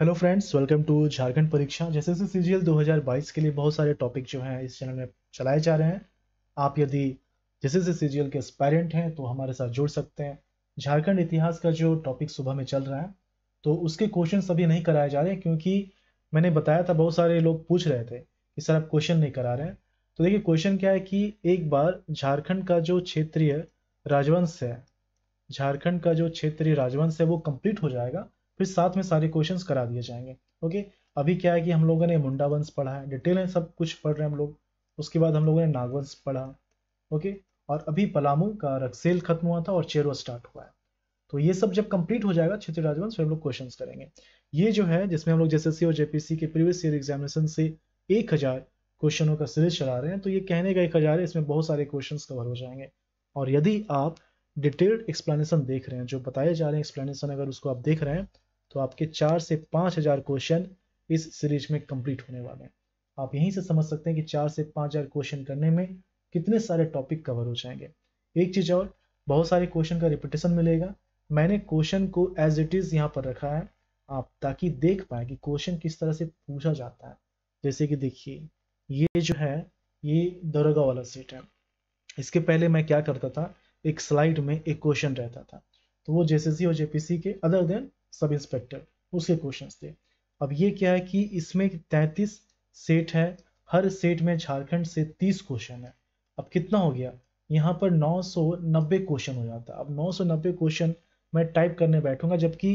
Hello friends welcome to Jharkhand Pariksha जैसे जैसे सी 2022 के लिए बहुत सारे टॉपिक जो हैं इस चैनल में चलाए जा रहे हैं आप यदि जैसे जैसे सी जी के एस्पायरेंट हैं तो हमारे साथ जुड़ सकते हैं झारखंड इतिहास का जो टॉपिक सुबह में चल रहा है तो उसके क्वेश्चन अभी नहीं कराए जा रहे क्योंकि मैंने बताया था बहुत सारे लोग पूछ रहे थे कि सर आप क्वेश्चन नहीं करा रहे हैं तो देखिए क्वेश्चन क्या है कि एक बार झारखंड का जो क्षेत्रीय राजवंश है झारखंड का जो क्षेत्रीय राजवंश है वो कंप्लीट हो जाएगा फिर साथ में सारे क्वेश्चन करा दिए जाएंगे ओके अभी क्या है कि हम लोगों ने मुंडा वंश पढ़ा है डिटेल है सब कुछ पढ़ रहे हैं हम लोग उसके बाद हम लोगों ने नागवंश पढ़ा ओके और अभी पलामू का रक्सेल खत्म हुआ था और चेरो स्टार्ट हुआ है तो ये सब जब कंप्लीट हो जाएगा क्षेत्रीय राजवंश फिर हम लोग क्वेश्चन करेंगे ये जो है जिसमें हम लोग जेएसएससी और जेपीसी के प्रीवियस ईयर एग्जामिनेशन से एक हजार क्वेश्चनों का सीरीज चला रहे हैं तो ये कहने का एक हजार है इसमें बहुत सारे क्वेश्चन कवर हो जाएंगे और यदि आप डिटेल्ड एक्सप्लेनेशन देख रहे हैं जो बताए जा रहे हैं एक्सप्लेनेशन अगर उसको आप देख रहे हैं तो आपके चार से पाँच हज़ार क्वेश्चन इस सीरीज में कंप्लीट होने वाले हैं आप यहीं से समझ सकते हैं कि चार से पाँच हज़ार क्वेश्चन करने में कितने सारे टॉपिक कवर हो जाएंगे एक चीज़ और बहुत सारे क्वेश्चन का रिपीटेशन मिलेगा मैंने क्वेश्चन को एज इट इज़ यहाँ पर रखा है आप ताकि देख पाए कि क्वेश्चन किस तरह से पूछा जाता है जैसे कि देखिए ये जो है ये दरोगा वाला सीट है इसके पहले मैं क्या करता था एक स्लाइड में एक क्वेश्चन रहता था तो वो जेसीसी और जेपीसी के अदर देन सब इंस्पेक्टर उसके क्वेश्चंस थे अब ये क्या है कि इसमें तैतीस सेट है हर सेट में झारखंड से तीस क्वेश्चन है अब कितना हो गया यहाँ पर नब्बे क्वेश्चन हो जाता अब नब्बे क्वेश्चन मैं टाइप करने बैठूंगा जबकि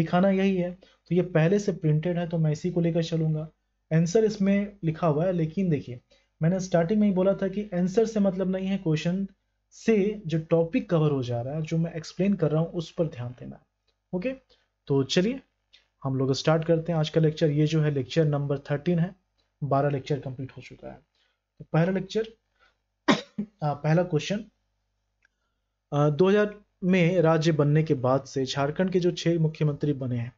दिखाना यही है तो ये पहले से प्रिंटेड है तो मैं इसी को लेकर चलूंगा आंसर इसमें लिखा हुआ है लेकिन देखिए मैंने स्टार्टिंग में ही बोला था कि आंसर से मतलब नहीं है क्वेश्चन से जो टॉपिक कवर हो जा रहा है जो मैं एक्सप्लेन कर रहा हूँ उस पर ध्यान देना ओके okay? तो चलिए हम लोग स्टार्ट करते हैं आज का लेक्चर ये जो है लेक्चर नंबर थर्टीन है बारह लेक्चर कंप्लीट हो चुका है तो पहला लेक्चर पहला क्वेश्चन 2000 में राज्य बनने के बाद से झारखंड के जो छह मुख्यमंत्री बने हैं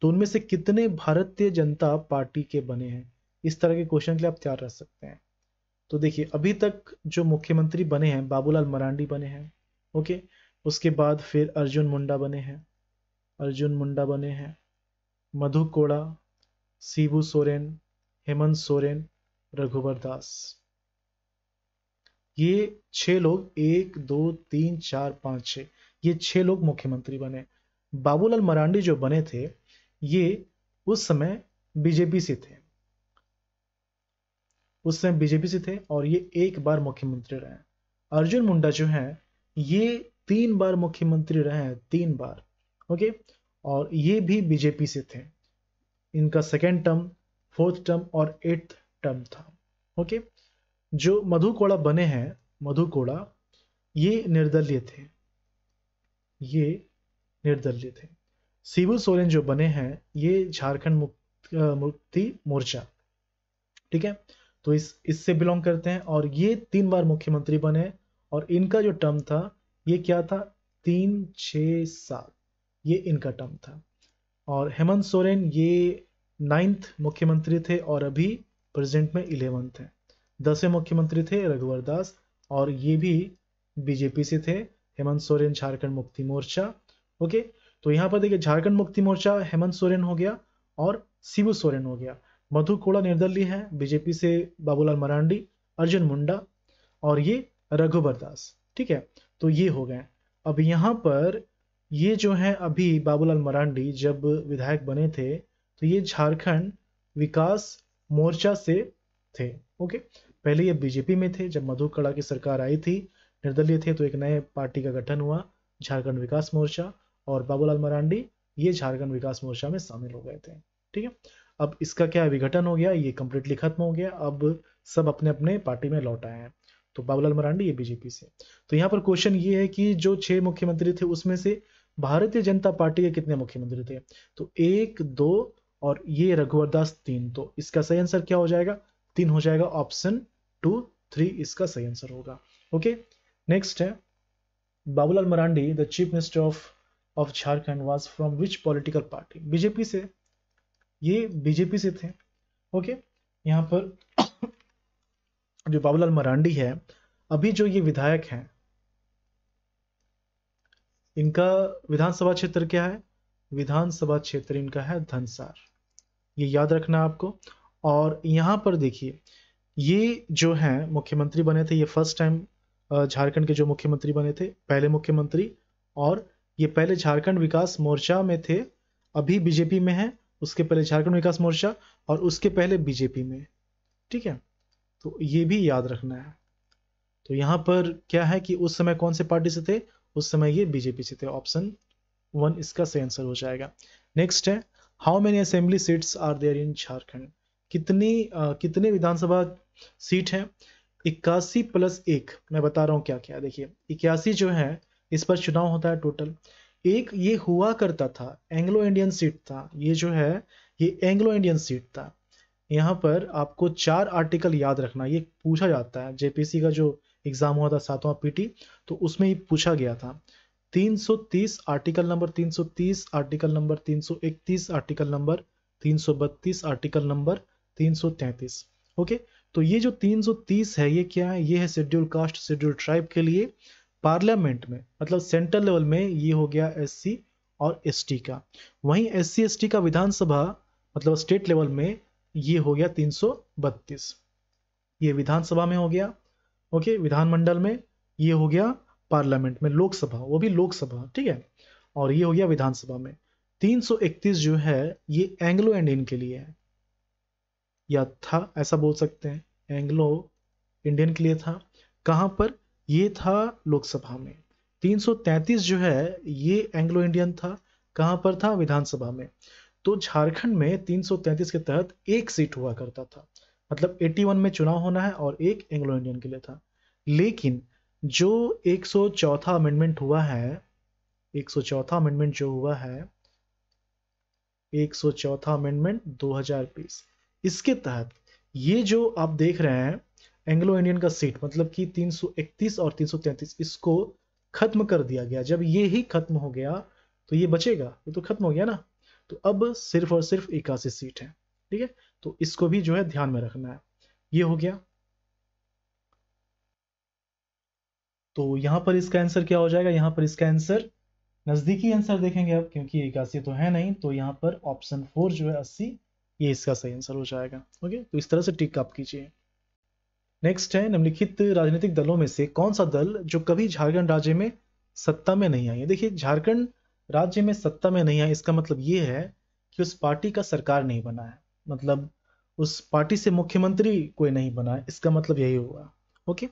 तो उनमें से कितने भारतीय जनता पार्टी के बने हैं इस तरह के क्वेश्चन के लिए आप तैयार रह सकते हैं तो देखिए अभी तक जो मुख्यमंत्री बने हैं बाबूलाल मरांडी बने हैं ओके उसके बाद फिर अर्जुन मुंडा बने हैं अर्जुन मुंडा बने हैं मधु कोड़ा सीबू सोरेन हेमंत सोरेन रघुवर दास ये छह लोग एक दो तीन चार पांच छ ये छह लोग मुख्यमंत्री बने बाबूलाल मरांडी जो बने थे ये उस समय बीजेपी से थे उस समय बीजेपी से थे और ये एक बार मुख्यमंत्री रहे अर्जुन मुंडा जो हैं ये तीन बार मुख्यमंत्री रहे हैं तीन बार ओके और ये भी बीजेपी से थे इनका सेकेंड टर्म फोर्थ टर्म और एट्थ टर्म था ओके जो मधु कोड़ा बने हैं मधु कोड़ा ये निर्दलीय थे ये निर्दलीय थे शिबू सोरेन जो बने हैं ये झारखंड मुक्त मुक्ति मोर्चा ठीक है तो इस इससे बिलोंग करते हैं और ये तीन बार मुख्यमंत्री बने और इनका जो टर्म था ये क्या था तीन छ सात ये इनका टर्म था और हेमंत सोरेन ये नाइन्थ मुख्यमंत्री थे और अभी प्रेजेंट में इलेवंथ है दसवें मुख्यमंत्री थे रघुवर दास और ये भी बीजेपी से थे हेमंत सोरेन झारखंड मुक्ति मोर्चा ओके तो यहाँ पर देखिए झारखंड मुक्ति मोर्चा हेमंत सोरेन हो गया और शिबू सोरेन हो गया मधु कोड़ा निर्दलीय है बीजेपी से बाबूलाल मरांडी अर्जुन मुंडा और ये रघुवर दास ठीक है तो ये हो गए अब यहाँ पर ये जो हैं अभी बाबूलाल मरांडी जब विधायक बने थे तो ये झारखंड विकास मोर्चा से थे ओके पहले ये बीजेपी में थे जब मधु कड़ा की सरकार आई थी निर्दलीय थे तो एक नए पार्टी का गठन हुआ झारखंड विकास मोर्चा और बाबूलाल मरांडी ये झारखंड विकास मोर्चा में शामिल हो गए थे ठीक है अब इसका क्या विघटन हो गया ये कम्प्लीटली खत्म हो गया अब सब अपने अपने पार्टी में लौट आए हैं तो बाबूलाल मरांडी ये बीजेपी से तो यहाँ पर क्वेश्चन ये है कि जो छह मुख्यमंत्री थे उसमें से भारतीय जनता पार्टी के कितने मुख्यमंत्री थे तो एक दो और ये रघुवर दास तीन तो इसका सही आंसर क्या हो जाएगा तीन हो जाएगा ऑप्शन टू थ्री इसका सही आंसर होगा ओके नेक्स्ट है Babulal Marandi the chief minister of of Jharkhand was from which political party BJP से ये बीजेपी से थे ओके यहाँ पर जो बाबूलाल मरांडी है अभी जो ये विधायक हैं इनका विधानसभा क्षेत्र क्या है विधानसभा क्षेत्र इनका है धनसार ये याद रखना आपको और यहाँ पर देखिए ये जो है मुख्यमंत्री बने थे ये फर्स्ट टाइम झारखंड के जो मुख्यमंत्री बने थे पहले मुख्यमंत्री और ये पहले झारखंड विकास मोर्चा में थे अभी बीजेपी में है उसके पहले झारखंड विकास मोर्चा और उसके पहले बीजेपी में ठीक है तो ये भी याद रखना है तो यहाँ पर क्या है कि उस समय कौन से पार्टी से थे उस समय ये बीजेपी से थे ऑप्शन वन इसका सही आंसर हो जाएगा नेक्स्ट है how many assembly seats are there in Jharkhand कितनी आ, कितने विधानसभा सीट हैं इक्यासी प्लस एक मैं बता रहा हूँ क्या क्या देखिए इक्यासी जो है इस पर चुनाव होता है टोटल एक ये हुआ करता था एंग्लो इंडियन सीट था ये जो है ये एंग्लो इंडियन सीट था यहाँ पर आपको चार आर्टिकल याद रखना ये पूछा जाता है जेपीसी का जो एग्जाम हुआ था सातवां पीटी तो उसमें ही पूछा गया था 330 article number 330 article number 331 article number 332 article number 333 okay तो ये जो 330 है ये क्या है ये है शेड्यूल कास्ट शेड्यूल ट्राइब के लिए पार्लियामेंट में मतलब सेंट्रल लेवल में ये हो गया एस और एस का वहीं एस सी का विधानसभा मतलब स्टेट लेवल में ये हो गया 332 ये विधानसभा में हो गया ओके विधानमंडल में ये हो गया पार्लियामेंट में लोकसभा वो भी लोकसभा ठीक है और ये हो गया विधानसभा में 331 जो है ये एंग्लो इंडियन के लिए है या था ऐसा बोल सकते हैं एंग्लो इंडियन के लिए था कहां पर ये था लोकसभा में 333 जो है ये एंग्लो इंडियन था कहां पर था विधानसभा में तो झारखंड में 333 के तहत एक सीट हुआ करता था मतलब 81 में चुनाव होना है और एक एंग्लो इंडियन के लिए था लेकिन जो एक अमेंडमेंट हुआ है एक अमेंडमेंट जो हुआ है एक अमेंडमेंट 2020 इसके तहत ये जो आप देख रहे हैं एंग्लो इंडियन का सीट मतलब कि 331 और 333 इसको खत्म कर दिया गया जब ये ही खत्म हो गया तो ये बचेगा ये तो खत्म हो गया ना तो अब सिर्फ और सिर्फ इक्यासी सीट है ठीक है तो इसको भी जो है ध्यान में रखना है ये हो गया तो यहां पर इसका आंसर क्या हो जाएगा यहां पर इसका आंसर नजदीकी आंसर देखेंगे अब क्योंकि इक्यासी तो है नहीं तो यहाँ पर ऑप्शन फोर जो है अस्सी ये इसका सही आंसर हो जाएगा ओके तो इस तरह से टिक आप कीजिए नेक्स्ट है निम्नलिखित राजनीतिक दलों में से कौन सा दल जो कभी झारखंड राज्य में सत्ता में नहीं आई है देखिए झारखंड राज्य में सत्ता में नहीं आई इसका मतलब ये है कि उस पार्टी का सरकार नहीं बना है मतलब उस पार्टी से मुख्यमंत्री कोई नहीं बना इसका मतलब यही हुआ ओके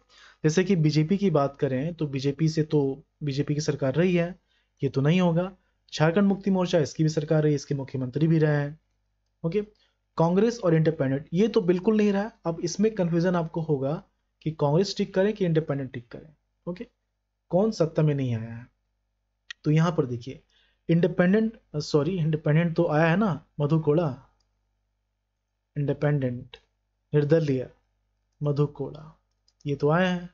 जैसे कि बीजेपी की बात करें तो बीजेपी से तो बीजेपी की सरकार रही है ये तो नहीं होगा झारखंड मुक्ति मोर्चा इसकी भी सरकार रही इसके मुख्यमंत्री भी रहे हैं ओके कांग्रेस और इंडिपेंडेंट ये तो बिल्कुल नहीं रहा अब इसमें कंफ्यूजन आपको होगा कि कांग्रेस टिक करे कि इंडिपेंडेंट टिक करे ओके कौन सत्ता में नहीं आया है तो यहां पर देखिए इंडिपेंडेंट सॉरी इंडिपेंडेंट तो आया है ना मधु कोड़ा इंडिपेंडेंट निर्दलीय मधु कोड़ा ये तो आए हैं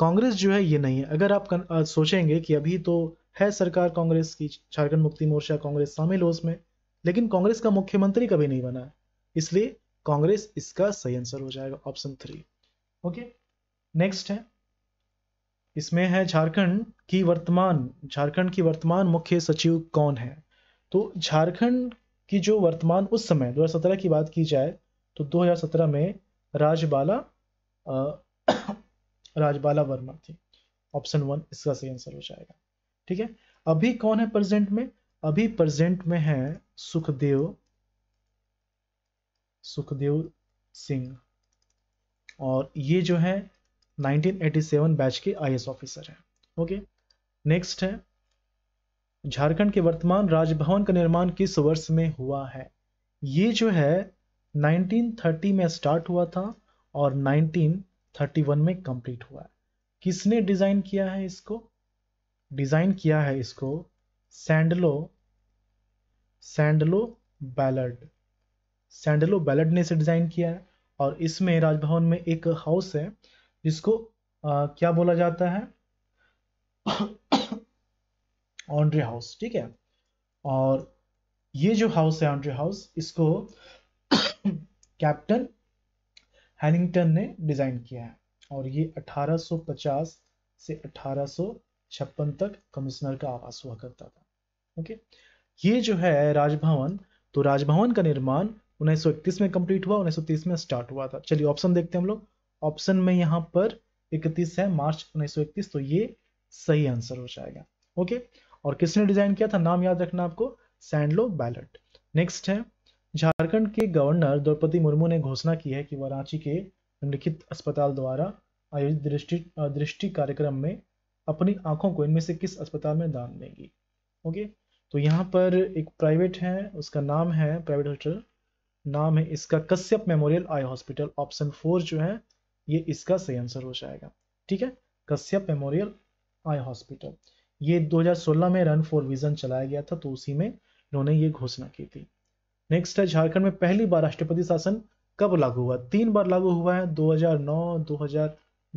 कांग्रेस जो है ये नहीं है अगर आप कन, आ, सोचेंगे कि अभी तो है सरकार कांग्रेस की झारखंड मुक्ति मोर्चा कांग्रेस शामिल हो उसमें लेकिन कांग्रेस का मुख्यमंत्री कभी नहीं बना है इसलिए कांग्रेस इसका सही आंसर हो जाएगा ऑप्शन थ्री ओके नेक्स्ट है इसमें है झारखंड की वर्तमान झारखंड की वर्तमान मुख्य सचिव कौन है तो झारखंड कि जो वर्तमान उस समय 2017 की बात की जाए तो 2017 में राजबाला राजबाला वर्मा थी ऑप्शन वन इसका सही आंसर हो जाएगा ठीक है अभी कौन है प्रेजेंट में अभी प्रेजेंट में है सुखदेव सुखदेव सिंह और ये जो है 1987 बैच के आईएएस ऑफिसर है ओके नेक्स्ट है झारखंड के वर्तमान राजभवन का निर्माण किस वर्ष में हुआ है ये जो है 1930 में स्टार्ट हुआ था और 1931 में कंप्लीट हुआ है किसने डिज़ाइन किया है इसको डिज़ाइन किया है इसको सैंडलो सैंडलो बैलड सैंडलो बैलड ने इसे डिज़ाइन किया है और इसमें राजभवन में एक हाउस है जिसको आ, क्या बोला जाता है ऑन्ड्रे हाउस ठीक है और ये जो हाउस है ऑन्ड्रे हाउस इसको कैप्टन हैनिंगटन ने डिजाइन किया है और ये 1850 से 1856 तक कमिश्नर का आवास हुआ करता था ओके ये जो है राजभवन तो राजभवन का निर्माण 1931 में कंप्लीट हुआ 1930 में स्टार्ट हुआ था चलिए ऑप्शन देखते हैं हम लोग ऑप्शन में यहाँ पर 31 है मार्च 1931 तो ये सही आंसर हो जाएगा ओके okay? और किसने डिजाइन किया था नाम याद रखना आपको सैंडलो बैलेट नेक्स्ट है झारखंड के गवर्नर द्रौपदी मुर्मू ने घोषणा की है कि वह रांची के निम्नलिखित अस्पताल द्वारा आयोजित दृष्टि दृष्टि कार्यक्रम में अपनी आंखों को इनमें से किस अस्पताल में दान देंगी ओके तो यहाँ पर एक प्राइवेट है उसका नाम है प्राइवेट हॉस्पिटल नाम है इसका Kashyap memorial eye hospital option four जो है ये इसका सही आंसर हो जाएगा ठीक है कश्यप मेमोरियल आई हॉस्पिटल ये 2016 में रन फॉर विजन चलाया गया था तो उसी में इन्होंने ये घोषणा की थी नेक्स्ट है झारखंड में पहली बार राष्ट्रपति शासन कब लागू हुआ तीन बार लागू हुआ है 2009,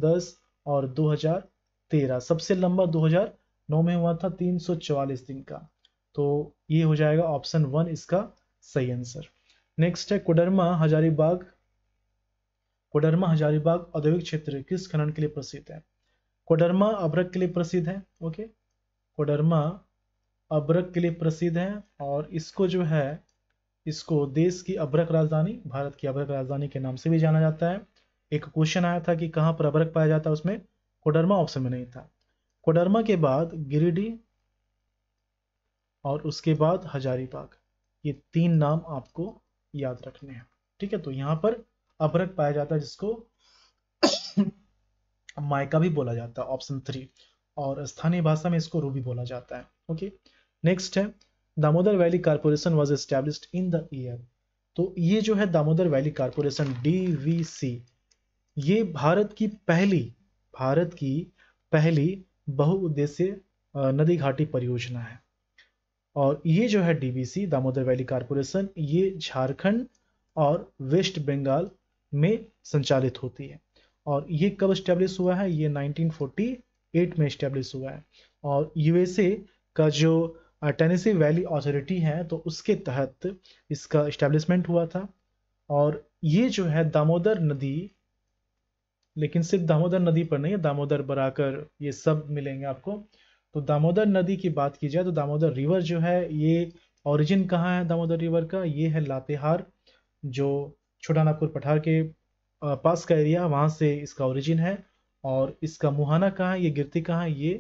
2010 और 2013 सबसे लंबा 2009 में हुआ था 344 दिन का तो ये हो जाएगा ऑप्शन वन इसका सही आंसर नेक्स्ट है कोडरमा हजारीबाग कोडरमा हजारीबाग औद्योगिक क्षेत्र किस खनन के लिए प्रसिद्ध है कोडरमा अभ्रक के लिए प्रसिद्ध है ओके कोडरमा अबरक के लिए प्रसिद्ध है और इसको जो है इसको देश की अबरक राजधानी भारत की अबरक राजधानी के नाम से भी जाना जाता है एक क्वेश्चन आया था कि कहाँ पर अबरक पाया जाता है उसमें कोडरमा ऑप्शन में नहीं था कोडरमा के बाद गिरिडीह और उसके बाद हजारीबाग ये तीन नाम आपको याद रखने हैं ठीक है तो यहाँ पर अभरक पाया जाता है जिसको माइका भी बोला जाता है ऑप्शन थ्री और स्थानीय भाषा में इसको रूबी बोला जाता है ओके नेक्स्ट है Damodar valley corporation was establish in the year तो ये जो है दामोदर वैली कारपोरेशन डी ये भारत की पहली भारत की पहली बहुउद्देश्य नदी घाटी परियोजना है और ये जो है डीबीसी दामोदर वैली कारपोरेशन ये झारखंड और वेस्ट बंगाल में संचालित होती है और ये कब स्टैब्लिश हुआ है ये एट में इस्टेब्लिश हुआ है और यूएसए का जो टेनेसी वैली अथॉरिटी है तो उसके तहत इसका इस्टेब्लिशमेंट हुआ था और ये जो है दामोदर नदी लेकिन सिर्फ दामोदर नदी पर नहीं है दामोदर बराकर ये सब मिलेंगे आपको तो दामोदर नदी की बात की जाए तो दामोदर रिवर जो है ये ओरिजिन कहाँ है दामोदर रिवर का ये है लातेहार जो छोटा नागपुर पठार के पास का एरिया वहाँ से इसका ओरिजिन है और इसका मुहाना कहाँ ये गिरती कहाँ ये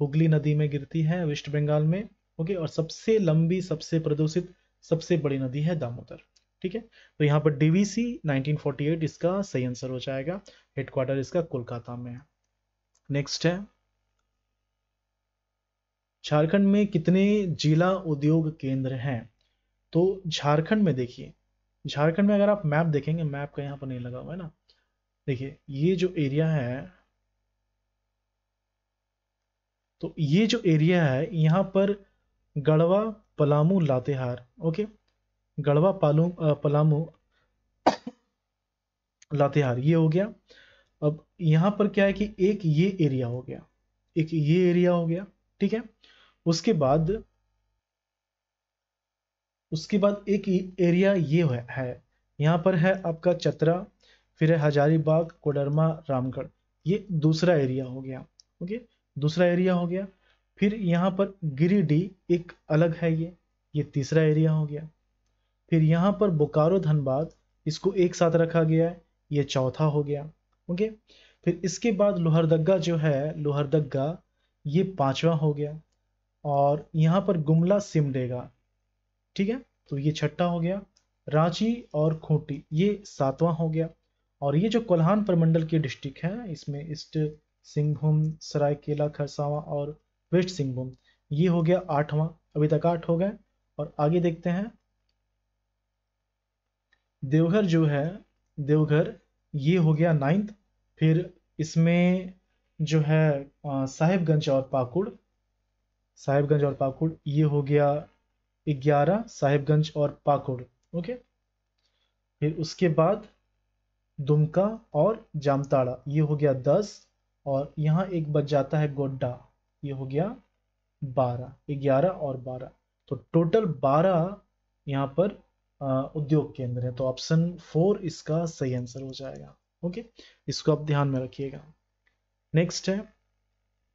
हुगली नदी में गिरती है वेस्ट बंगाल में ओके और सबसे लंबी सबसे प्रदूषित सबसे बड़ी नदी है दामोदर ठीक है तो यहाँ पर डीवीसी 1948 इसका सही आंसर हो जाएगा हेडक्वार्टर इसका कोलकाता में है नेक्स्ट है झारखंड में कितने जिला उद्योग केंद्र हैं तो झारखंड में देखिए झारखंड में अगर आप मैप देखेंगे मैप का यहाँ पर नहीं लगा हुआ है ना देखिए ये जो एरिया है तो ये जो एरिया है यहाँ पर गढ़वा पलामू लातेहार ओके गढ़वा पालू पलामू लातेहार ये हो गया अब यहाँ पर क्या है कि एक ये एरिया हो गया एक ये एरिया हो गया ठीक है उसके बाद उसके बाद एक एरिया ये है यहाँ पर है आपका चतरा फिर है हजारीबाग कोडरमा रामगढ़ ये दूसरा एरिया हो गया ओके दूसरा एरिया हो गया फिर यहाँ पर गिरिडीह एक अलग है ये ये तीसरा एरिया हो गया फिर यहाँ पर बोकारो धनबाद इसको एक साथ रखा गया है ये चौथा हो गया ओके फिर इसके बाद लोहरदगा जो है लोहरदगा ये पांचवा हो गया और यहाँ पर गुमला सिमडेगा ठीक है तो ये छठा हो गया रांची और खूंटी ये सातवां हो गया और ये जो कोल्हान प्रमंडल की डिस्ट्रिक्ट है इसमें इस सिंहभूम सरायकेला खरसावा और वेस्ट सिंहभूम ये हो गया आठवां अभी तक आठ हो गए और आगे देखते हैं देवघर जो है देवघर ये हो गया नाइन्थ फिर इसमें जो है साहिबगंज और पाकुड़ साहिबगंज और पाकुड़ ये हो गया ग्यारह साहिबगंज और पाकुड़ ओके फिर उसके बाद दुमका और जामताड़ा ये हो गया दस और यहाँ एक बच जाता है गोड्डा ये हो गया बारह ग्यारह और बारह तो टोटल बारह यहाँ पर आ, उद्योग केंद्र है तो ऑप्शन फोर इसका सही आंसर हो जाएगा ओके इसको आप ध्यान में रखिएगा नेक्स्ट है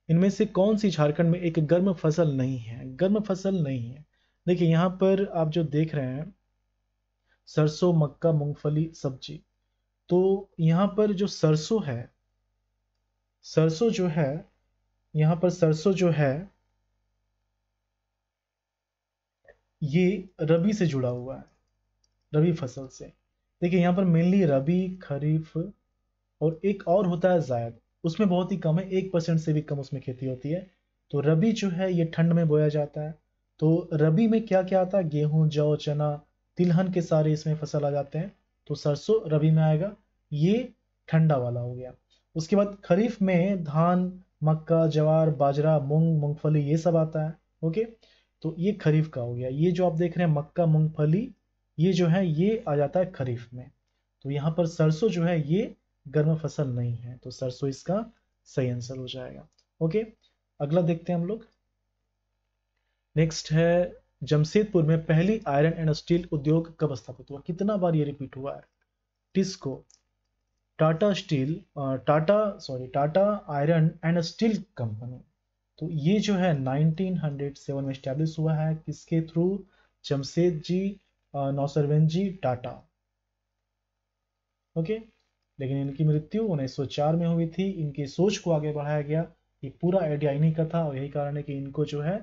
इनमें से कौन सी झारखंड में एक गर्म फसल नहीं है गर्म फसल नहीं है देखिए यहाँ पर आप जो देख रहे हैं सरसों मक्का मूंगफली सब्जी तो यहाँ पर जो सरसों है सरसों जो है यहाँ पर सरसों जो है ये रबी से जुड़ा हुआ है रबी फसल से देखिए यहां पर मेनली रबी खरीफ और एक और होता है जायद उसमें बहुत ही कम है एक परसेंट से भी कम उसमें खेती होती है तो रबी जो है ये ठंड में बोया जाता है तो रबी में क्या क्या आता है गेहूं जौ चना तिलहन के सारे इसमें फसल आ जाते हैं तो सरसों रबी में आएगा ये ठंडा वाला हो गया उसके बाद खरीफ में धान मक्का जवार बाजरा मूंग मूंगफली ये सब आता है ओके तो ये खरीफ का हो गया ये जो आप देख रहे हैं मक्का मूंगफली ये जो है ये आ जाता है खरीफ में तो यहाँ पर सरसों जो है ये गर्म फसल नहीं है तो सरसों इसका सही आंसर हो जाएगा ओके अगला देखते हैं हम लोग नेक्स्ट है जमशेदपुर में पहली आयरन एंड स्टील उद्योग कब स्थापित हुआ कितना बार ये रिपीट हुआ है TISCO Tata steel Tata sorry Tata iron and steel company तो ये जो है 1907 में स्टैब्लिश हुआ है किसके through Jamshed ji uh, Nusserwan ji Tata okay लेकिन इनकी मृत्यु 1904 में हुई थी इनकी सोच को आगे बढ़ाया गया ये पूरा आइडिया इन्हीं का था और यही कारण है कि इनको जो है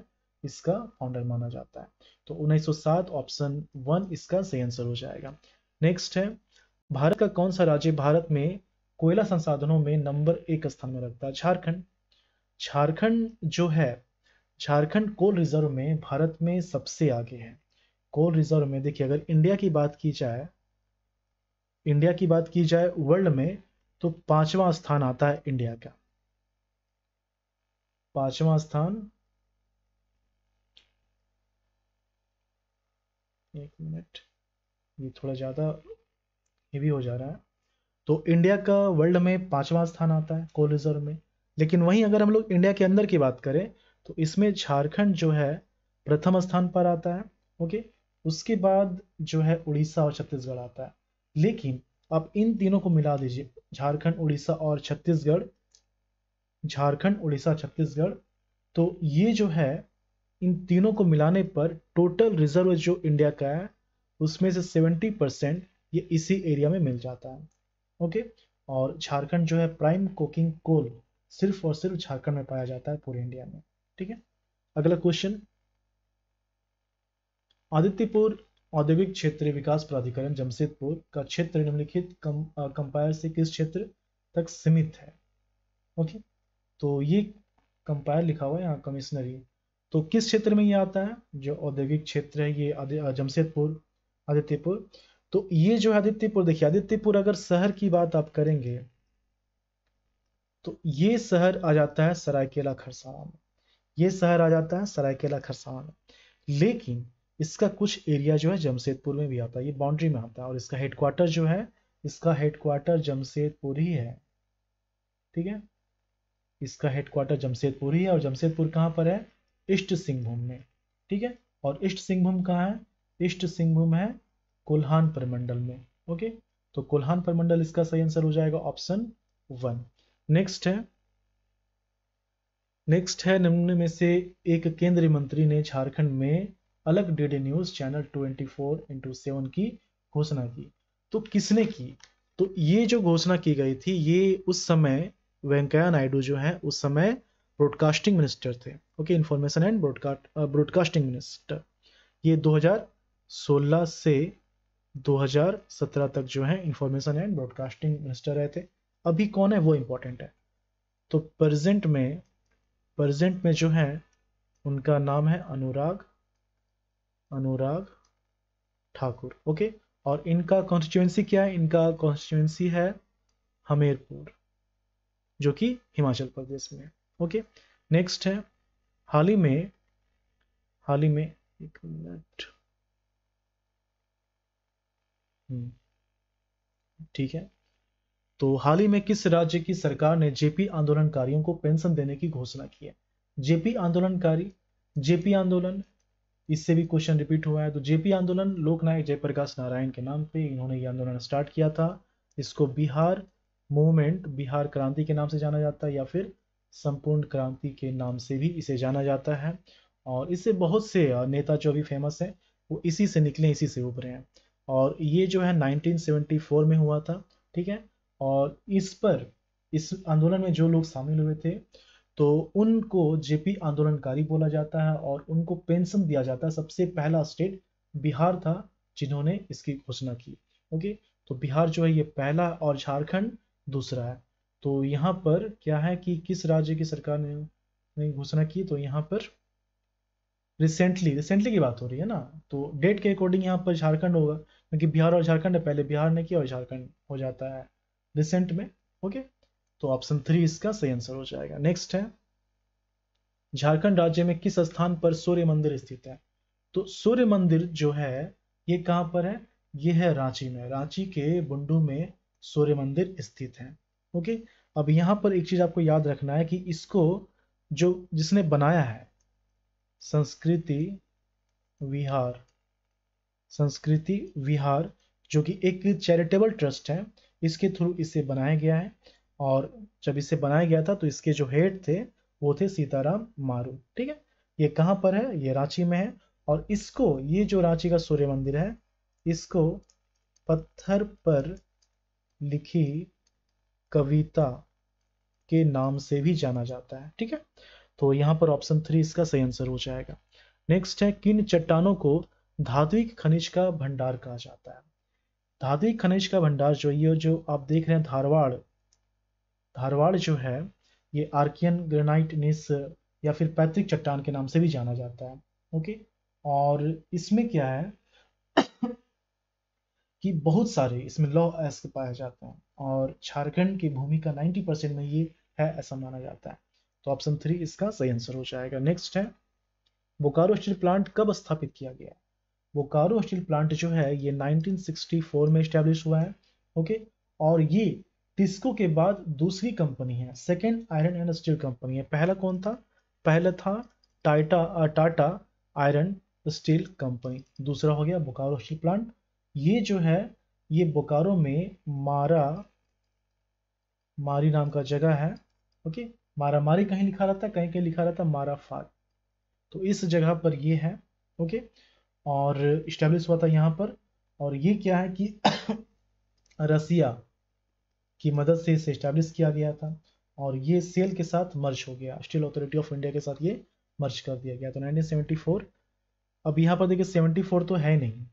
इसका फाउंडर माना जाता है तो 1907 ऑप्शन वन इसका सही आंसर हो जाएगा नेक्स्ट है भारत का कौन सा राज्य भारत में कोयला संसाधनों में नंबर एक स्थान में रखता है झारखंड झारखंड जो है झारखंड कोल रिजर्व में भारत में सबसे आगे है कोल रिजर्व में देखिए अगर इंडिया की बात की जाए इंडिया की बात की जाए वर्ल्ड में तो पांचवा स्थान आता है इंडिया का पांचवा स्थान एक मिनट ये थोड़ा ज्यादा ये भी हो जा रहा है तो इंडिया का वर्ल्ड में पांचवा स्थान आता है कोल रिजर्व में लेकिन वहीं अगर हम लोग इंडिया के अंदर की बात करें तो इसमें झारखंड जो है प्रथम स्थान पर आता है ओके उसके बाद जो है उड़ीसा और छत्तीसगढ़ आता है लेकिन आप इन तीनों को मिला दीजिए झारखंड उड़ीसा और छत्तीसगढ़ झारखंड उड़ीसा छत्तीसगढ़ तो ये जो है इन तीनों को मिलाने पर टोटल रिजर्व जो इंडिया का है उसमें से सेवेंटी परसेंट ये इसी एरिया में मिल जाता है ओके और झारखंड जो है प्राइम कोकिंग कोल सिर्फ और सिर्फ झारखंड में पाया जाता है पूरे इंडिया में ठीक है अगला क्वेश्चन आदित्यपुर औद्योगिक क्षेत्र विकास प्राधिकरण जमशेदपुर का क्षेत्र निम्नलिखित कंपायर से किस क्षेत्र तक सीमित है ओके तो ये कंपायर लिखा हुआ है यहाँ कमिश्नरी तो किस क्षेत्र में ये आता है जो औद्योगिक क्षेत्र है ये जमशेदपुर आदित्यपुर तो ये जो है आदित्यपुर देखिए आदित्यपुर अगर शहर की बात आप करेंगे तो ये शहर आ जाता है सरायकेला खरसावा में ये शहर आ जाता है सरायकेला खरसावा में लेकिन इसका कुछ एरिया जो है जमशेदपुर में भी आता है ये बाउंड्री में आता है और इसका हेडक्वार्टर जो है इसका हेडक्वार्टर जमशेदपुर ही है ठीक है इसका हेडक्वार्टर जमशेदपुर ही है और जमशेदपुर कहाँ पर है ईस्ट सिंहभूम में ठीक है और ईस्ट सिंहभूम कहाँ है ईस्ट सिंहभूम है कोल्हान परमंडल में ओके तो कोल्हान परमंडल इसका सही आंसर हो जाएगा ऑप्शन वन नेक्स्ट है नेक्स्ट है निम्न में से एक केंद्रीय मंत्री ने झारखंड में अलग DD news channel 24 four into seven की घोषणा की तो किसने की तो ये जो घोषणा की गई थी ये उस समय वेंकैया नायडू जो है उस समय ब्रॉडकास्टिंग मिनिस्टर थे okay information and broadcasting minister ये 2016 से 2017 तक जो है इंफॉर्मेशन एंड ब्रॉडकास्टिंग मिनिस्टर रहे थे अभी कौन है वो इम्पोर्टेंट है तो प्रेजेंट में प्रेजेंट में जो है उनका नाम है अनुराग अनुराग ठाकुर ओके और इनका कॉन्स्टिट्यूएंसी क्या है इनका कॉन्स्टिट्यूएंसी है हमीरपुर जो कि हिमाचल प्रदेश में ओके नेक्स्ट है हाल ही में हाल ही में एक मिनट हम्म। ठीक है तो हाल ही में किस राज्य की सरकार ने जेपी आंदोलनकारियों को पेंशन देने की घोषणा की है जेपी आंदोलनकारी जेपी आंदोलन इससे भी क्वेश्चन रिपीट हुआ है तो जेपी आंदोलन लोकनायक जयप्रकाश नारायण के नाम पे इन्होंने ये आंदोलन स्टार्ट किया था इसको बिहार मूवमेंट बिहार क्रांति के नाम से जाना जाता है या फिर संपूर्ण क्रांति के नाम से भी इसे जाना जाता है और इससे बहुत से नेता जो भी फेमस हैं वो इसी से निकले इसी से उभरे हैं और ये जो है 1974 में हुआ था ठीक है और इस पर इस आंदोलन में जो लोग शामिल हुए थे तो उनको जेपी आंदोलनकारी बोला जाता है और उनको पेंशन दिया जाता है सबसे पहला स्टेट बिहार था जिन्होंने इसकी घोषणा की ओके तो बिहार जो है ये पहला और झारखंड दूसरा है तो यहाँ पर क्या है कि किस राज्य की सरकार ने घोषणा की तो यहाँ पर रिसेंटली रिसेंटली की बात हो रही है ना तो डेट के अकॉर्डिंग यहाँ पर झारखंड होगा क्योंकि बिहार और झारखंड है पहले बिहार ने किया और झारखंड हो जाता है रिसेंट में ओके तो ऑप्शन थ्री इसका सही आंसर हो जाएगा नेक्स्ट है झारखंड राज्य में किस स्थान पर सूर्य मंदिर स्थित है तो सूर्य मंदिर जो है ये कहाँ पर है ये है रांची में रांची के बुंडू में सूर्य मंदिर स्थित है ओके अब यहाँ पर एक चीज आपको याद रखना है कि इसको जो जिसने बनाया है संस्कृति विहार संस्कृति विहार जो कि एक चैरिटेबल ट्रस्ट है इसके थ्रू इसे बनाया गया है और जब इसे बनाया गया था तो इसके जो हेड थे वो थे सीताराम मारू ठीक है ये कहाँ पर है ये रांची में है और इसको ये जो रांची का सूर्य मंदिर है इसको पत्थर पर लिखी कविता के नाम से भी जाना जाता है ठीक है तो यहाँ पर ऑप्शन थ्री इसका सही आंसर हो जाएगा नेक्स्ट है किन चट्टानों को धात्विक खनिज का भंडार कहा जाता है धात्विक खनिज का भंडार जो ये जो आप देख रहे हैं धारवाड़ धारवाड़ जो है ये आर्कियन ग्रेनाइट निस या फिर पैतृक चट्टान के नाम से भी जाना जाता है ओके और इसमें क्या है कि बहुत सारे इसमें लौह एस्क पाए जाते हैं और झारखंड की भूमि का 90 परसेंट में ये है ऐसा माना जाता है तो ऑप्शन थ्री इसका सही आंसर हो जाएगा नेक्स्ट है बोकारो स्टील प्लांट कब स्थापित किया गया बोकारो स्टील प्लांट जो है ये 1964 में स्टैब्लिश हुआ है ओके और ये टिस्को के बाद दूसरी कंपनी है second iron and steel company है पहला कौन था पहला था Tata Tata iron steel company दूसरा हो गया बोकारो स्टील प्लांट ये जो है ये बोकारो में मारा मारी नाम का जगह है ओके मारा मारी कहीं लिखा रहता है कहीं कहीं लिखा रहता है मारा फाग तो इस जगह पर ये है ओके और स्टेब्लिश हुआ था यहाँ पर और ये क्या है कि रसिया की मदद से इसे इस्टेब्लिश किया गया था और ये सेल के साथ मर्ज हो गया स्टील अथॉरिटी ऑफ इंडिया के साथ ये मर्ज कर दिया गया तो 1974 अब यहाँ पर देखिए 74 तो है नहीं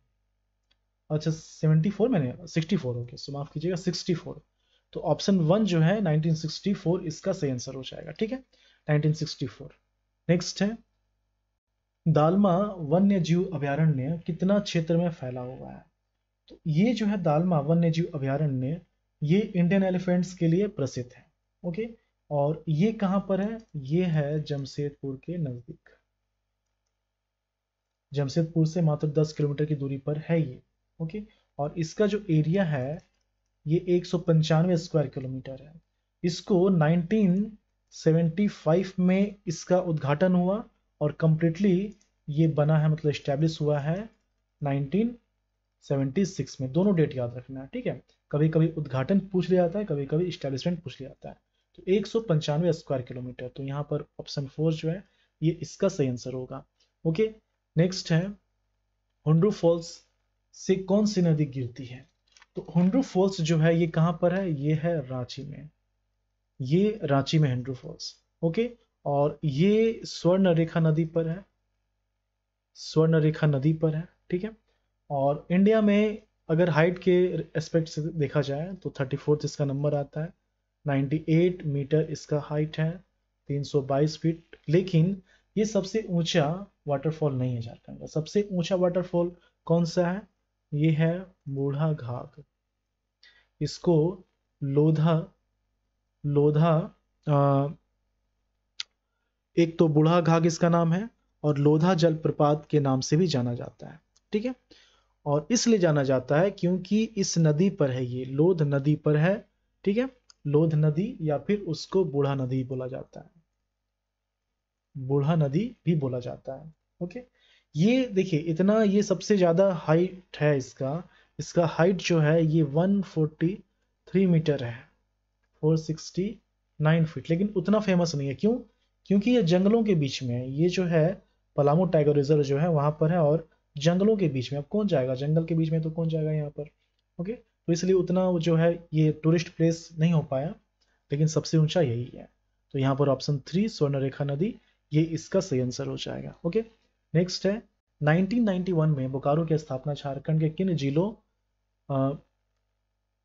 अच्छा 74 मैंने 64 ओके सो माफ़ कीजिएगा 64 तो ऑप्शन वन जो है 1964 इसका सही आंसर हो जाएगा ठीक है 1964 नेक्स्ट है दालमा वन्य जीव अभ्यारण्य कितना क्षेत्र में फैला हुआ है तो ये जो है दालमा वन्य जीव अभ्यारण्य ये इंडियन एलिफेंट्स के लिए प्रसिद्ध है ओके और ये कहाँ पर है ये है जमशेदपुर के नजदीक जमशेदपुर से मात्र 10 किलोमीटर की दूरी पर है ये ओके और इसका जो एरिया है ये एक स्क्वायर किलोमीटर है इसको 1975 में इसका उद्घाटन हुआ और कम्प्लीटली ये बना है मतलब इस्टेब्लिश हुआ है 1976 में दोनों डेट याद रखना है ठीक है कभी कभी उद्घाटन पूछ लिया जाता है कभी कभी इस्टेब्लिशमेंट पूछ लिया जाता है तो एक स्क्वायर किलोमीटर तो यहाँ पर ऑप्शन फोर जो है ये इसका सही आंसर होगा ओके नेक्स्ट है हुडू फॉल्स से कौन सी नदी गिरती है तो हंड्रू फॉल्स जो है ये कहां पर है ये है रांची में ये रांची में हंड्रू फॉल्स ओके और ये स्वर्ण रेखा नदी पर है स्वर्ण रेखा नदी पर है ठीक है और इंडिया में अगर हाइट के एस्पेक्ट से देखा जाए तो थर्टी फोर्थ इसका नंबर आता है 98 मीटर इसका हाइट है 322 फीट लेकिन ये सबसे ऊंचा वाटरफॉल नहीं है झारखंड का सबसे ऊंचा वाटरफॉल कौन सा है ये है बूढ़ा घाघ इसको लोधा लोधा आ, एक तो बूढ़ा घाघ इसका नाम है और लोधा जलप्रपात के नाम से भी जाना जाता है ठीक है और इसलिए जाना जाता है क्योंकि इस नदी पर है ये लोध नदी पर है ठीक है लोध नदी या फिर उसको बूढ़ा नदी बोला जाता है बूढ़ा नदी भी बोला जाता है ओके ये देखिए इतना ये सबसे ज़्यादा हाइट है इसका इसका हाइट जो है ये 143 मीटर है 469 फीट लेकिन उतना फेमस नहीं है क्यों क्योंकि ये जंगलों के बीच में है ये जो है पलामू टाइगर रिजर्व जो है वहाँ पर है और जंगलों के बीच में अब कौन जाएगा जंगल के बीच में तो कौन जाएगा यहाँ पर ओके तो इसलिए उतना जो है ये टूरिस्ट प्लेस नहीं हो पाया लेकिन सबसे ऊंचा यही है तो यहाँ पर ऑप्शन थ्री स्वर्णरेखा नदी ये इसका सही आंसर हो जाएगा ओके नेक्स्ट है 1991 में बोकारो की स्थापना झारखंड के किन जिलों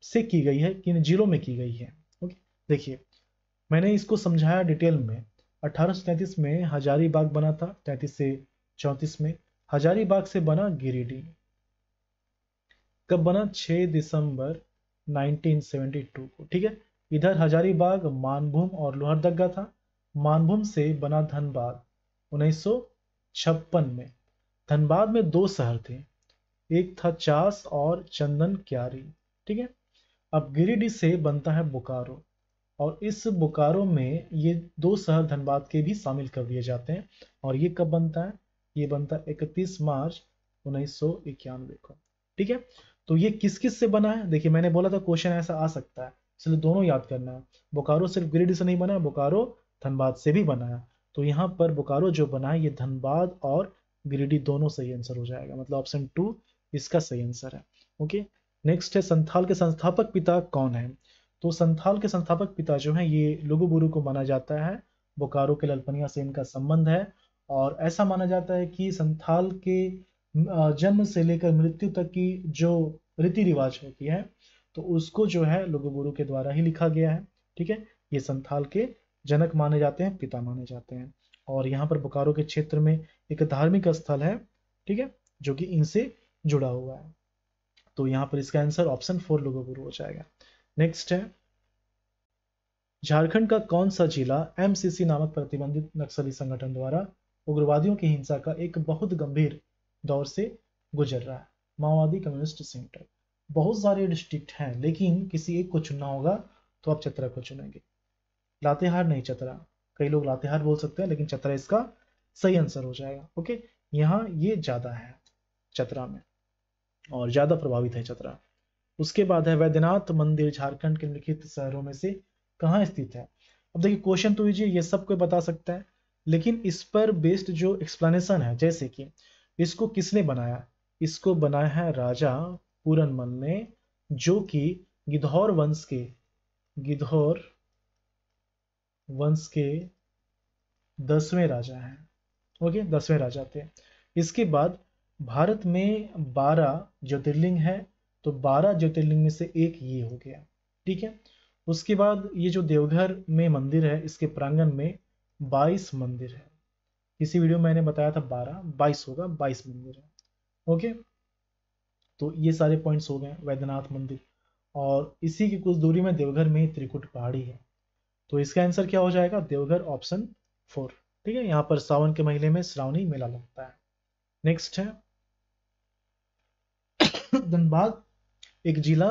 से की गई है किन जिलों में की गई है ओके देखिए मैंने इसको समझाया डिटेल में अठारह में हजारीबाग बना था तैतीस से चौंतीस में हजारीबाग से बना गिरिडीह कब बना 6 दिसंबर 1972 को ठीक है इधर हजारीबाग मानभूम और लोहरदगा था मानभूम से बना धनबाद उन्नीस छप्पन में धनबाद में दो शहर थे एक था चास और चंदन क्यारी ठीक है अब गिरिडीह से बनता है बोकारो और इस बोकारो में ये दो शहर धनबाद के भी शामिल कर दिए जाते हैं और ये कब बनता है ये बनता है इकतीस मार्च उन्नीस को ठीक है तो ये किस किस से बना है देखिए मैंने बोला था क्वेश्चन ऐसा आ सकता है इसलिए दोनों याद करना है बोकारो सिर्फ गिरिडीह से नहीं बना बोकारो धनबाद से भी बना है तो यहाँ पर बोकारो जो बना है ये धनबाद और गिरिडीह दोनों सही आंसर हो जाएगा मतलब ऑप्शन टू इसका सही आंसर है ओके नेक्स्ट है संथाल के संस्थापक पिता कौन है तो संथाल के संस्थापक पिता जो है ये लुगु लुगुबुरु को माना जाता है बोकारो के ललपनिया से इनका संबंध है और ऐसा माना जाता है कि संथाल के जन्म से लेकर मृत्यु तक की जो रीति रिवाज होती है तो उसको जो है लुगु लुगुबुरु के द्वारा ही लिखा गया है ठीक है ये संथाल के जनक माने जाते हैं पिता माने जाते हैं और यहाँ पर बोकारो के क्षेत्र में एक धार्मिक स्थल है ठीक है जो कि इनसे जुड़ा हुआ है तो यहाँ पर इसका आंसर ऑप्शन फोर लोगों को हो जाएगा नेक्स्ट है झारखंड का कौन सा जिला एमसीसी नामक प्रतिबंधित नक्सली संगठन द्वारा उग्रवादियों की हिंसा का एक बहुत गंभीर दौर से गुजर रहा है माओवादी कम्युनिस्ट सेंटर बहुत सारे डिस्ट्रिक्ट हैं लेकिन किसी एक को चुनना होगा तो आप चतरा को चुनेंगे लातेहार नहीं चतरा कई लोग लातेहार बोल सकते हैं लेकिन चतरा इसका सही आंसर हो जाएगा ओके यहाँ ये ज़्यादा है चतरा में और ज़्यादा प्रभावित है चतरा उसके बाद है वैद्यनाथ मंदिर झारखंड के लिखित शहरों में से कहाँ स्थित है अब देखिए क्वेश्चन तो लीजिए ये सब कोई बता सकता है लेकिन इस पर बेस्ड जो एक्सप्लेनेशन है जैसे कि इसको किसने बनाया इसको बनाया है राजा पूरनमल ने जो कि गिधौर वंश के गिधौर वंश के दसवें राजा हैं ओके दसवें राजा थे इसके बाद भारत में बारह ज्योतिर्लिंग है तो बारह ज्योतिर्लिंग में से एक ये हो गया ठीक है उसके बाद ये जो देवघर में मंदिर है इसके प्रांगण में बाईस मंदिर है इसी वीडियो में मैंने बताया था बारह बाईस होगा बाईस मंदिर है ओके तो ये सारे पॉइंट्स हो गए वैद्यनाथ मंदिर और इसी की कुछ दूरी में देवघर में त्रिकुट पहाड़ी है तो इसका आंसर क्या हो जाएगा देवघर ऑप्शन फोर ठीक है यहाँ पर सावन के महीने में श्रावणी मेला लगता है नेक्स्ट है धनबाद एक जिला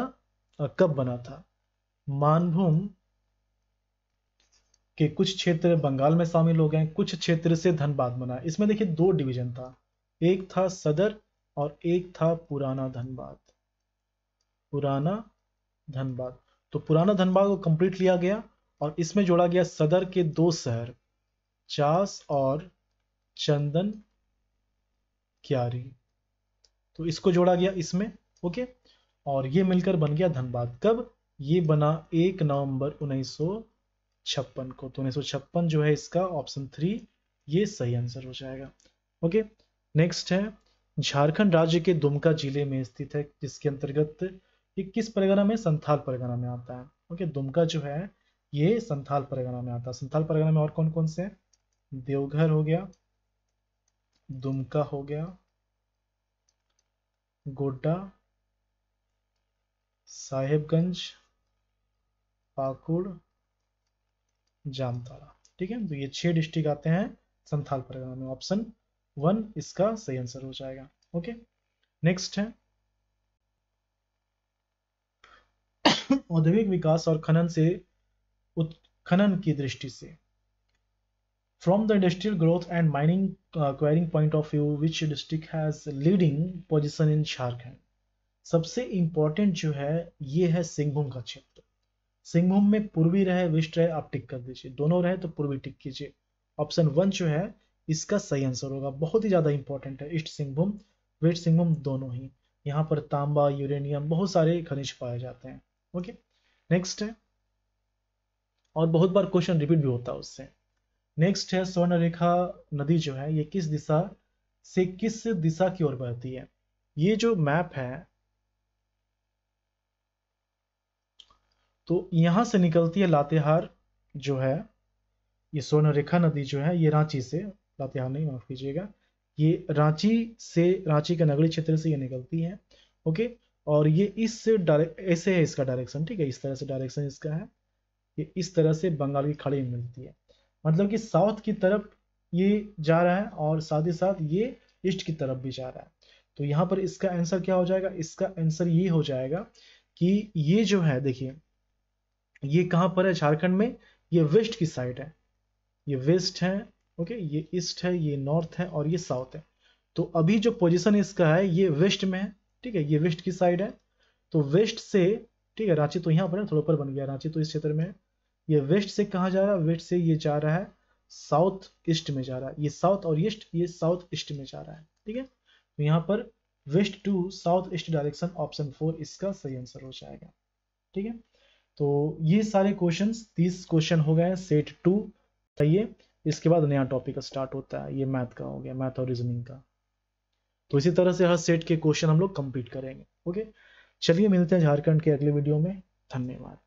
कब बना था मानभूम के कुछ क्षेत्र बंगाल में शामिल हो गए कुछ क्षेत्र से धनबाद बना इसमें देखिए दो डिवीजन था एक था सदर और एक था पुराना धनबाद पुराना धनबाद तो पुराना धनबाद को कंप्लीट लिया गया और इसमें जोड़ा गया सदर के दो शहर चास और चंदन क्यारी तो इसको जोड़ा गया इसमें ओके और ये मिलकर बन गया धनबाद कब ये बना एक नवंबर उन्नीस छप्पन को तो उन्नीस छप्पन जो है इसका ऑप्शन थ्री ये सही आंसर हो जाएगा ओके नेक्स्ट है झारखंड राज्य के दुमका जिले में स्थित है जिसके अंतर्गत ये किस परगना में संथाल परगना में आता है ओके दुमका जो है ये संथाल परगना में आता है संथाल परगना में और कौन कौन से देवघर हो गया दुमका हो गया गोड्डा साहेबगंज पाकुड़ जामताड़ा ठीक है तो ये छह डिस्ट्रिक्ट आते हैं संथाल परगना में ऑप्शन वन इसका सही आंसर हो जाएगा ओके नेक्स्ट है औद्योगिक विकास और खनन से खनन की दृष्टि से from the industrial growth and mining uh, point of view which district has leading position in Jharkhand सबसे इंपॉर्टेंट जो है ये है सिंहभूम का क्षेत्र सिंहभूम में पूर्वी रहे वेस्ट रहे आप टिक कर दीजिए दोनों रहे तो पूर्वी टिक कीजिए ऑप्शन वन जो है इसका सही आंसर होगा बहुत ही ज़्यादा इंपॉर्टेंट है ईस्ट सिंहभूम वेस्ट सिंहभूम दोनों ही यहाँ पर तांबा यूरेनियम बहुत सारे खनिज पाए जाते हैं ओके नेक्स्ट है और बहुत बार क्वेश्चन रिपीट भी होता है उससे नेक्स्ट है स्वर्णरेखा नदी जो है ये किस दिशा से किस दिशा की ओर बहती है ये जो मैप है तो यहां से निकलती है लातेहार जो है ये स्वर्णरेखा नदी जो है ये रांची से लातेहार नहीं माफ कीजिएगा ये रांची से रांची के नगरीय क्षेत्र से ये निकलती है ओके और ये इससे डायरेक्ट ऐसे है इसका डायरेक्शन ठीक है इस तरह से डायरेक्शन इसका है ये इस तरह से बंगाल की खाड़ी में मिलती है मतलब कि साउथ की तरफ ये जा रहा है और साथ ही साथ ये ईस्ट की तरफ भी जा रहा है तो यहाँ पर इसका आंसर क्या हो जाएगा इसका आंसर ये हो जाएगा कि ये जो है देखिए ये कहाँ पर है झारखंड में ये वेस्ट की साइड है ये वेस्ट है ओके ये ईस्ट है ये नॉर्थ है और ये साउथ है तो अभी जो पोजिशन इसका है ये वेस्ट में है ठीक है ये वेस्ट की साइड है तो वेस्ट से ठीक है रांची तो यहाँ पर है थोड़ा पर बन गया रांची तो इस क्षेत्र में है ये वेस्ट से कहाँ जा रहा है वेस्ट से ये जा रहा है साउथ ईस्ट में जा रहा है ये साउथ और ईस्ट ये साउथ ईस्ट में जा रहा है ठीक है तो यहाँ पर west to south east direction option four इसका सही आंसर हो जाएगा ठीक है तो ये सारे क्वेश्चन तीस क्वेश्चन हो गए सेट टू चाहिए इसके बाद नया टॉपिक स्टार्ट होता है ये मैथ का हो गया मैथ और रीजनिंग का तो इसी तरह से हर सेट के क्वेश्चन हम लोग कंप्लीट करेंगे ओके चलिए मिलते हैं झारखंड के अगले वीडियो में धन्यवाद